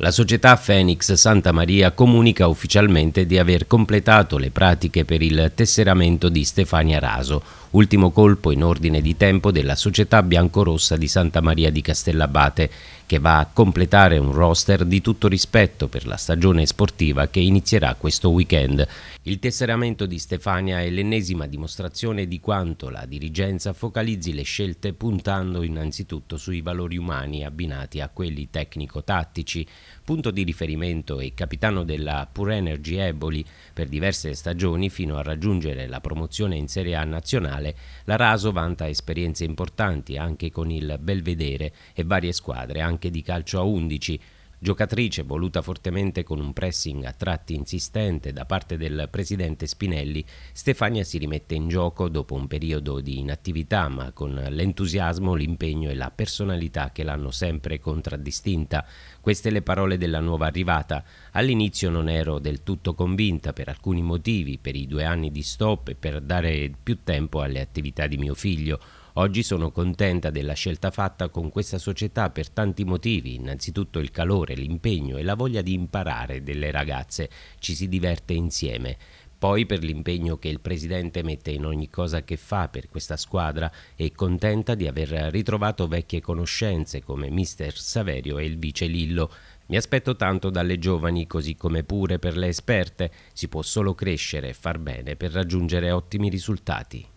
La società Fenix Santa Maria comunica ufficialmente di aver completato le pratiche per il tesseramento di Stefania Raso, Ultimo colpo in ordine di tempo della società biancorossa di Santa Maria di Castellabate, che va a completare un roster di tutto rispetto per la stagione sportiva che inizierà questo weekend. Il tesseramento di Stefania è l'ennesima dimostrazione di quanto la dirigenza focalizzi le scelte puntando innanzitutto sui valori umani abbinati a quelli tecnico-tattici. Punto di riferimento e capitano della Pure Energy Eboli per diverse stagioni fino a raggiungere la promozione in Serie A nazionale nazionale. La Raso vanta esperienze importanti anche con il Belvedere e varie squadre anche di calcio a 11 Giocatrice voluta fortemente con un pressing a tratti insistente da parte del presidente Spinelli, Stefania si rimette in gioco dopo un periodo di inattività, ma con l'entusiasmo, l'impegno e la personalità che l'hanno sempre contraddistinta. Queste le parole della nuova arrivata. All'inizio non ero del tutto convinta per alcuni motivi, per i due anni di stop e per dare più tempo alle attività di mio figlio. Oggi sono contenta della scelta fatta con questa società per tanti motivi, innanzitutto il calore, l'impegno e la voglia di imparare delle ragazze, ci si diverte insieme poi per l'impegno che il presidente mette in ogni cosa che fa per questa squadra e contenta di aver ritrovato vecchie conoscenze come mister Saverio e il vice Lillo. Mi aspetto tanto dalle giovani, così come pure per le esperte, si può solo crescere e far bene per raggiungere ottimi risultati.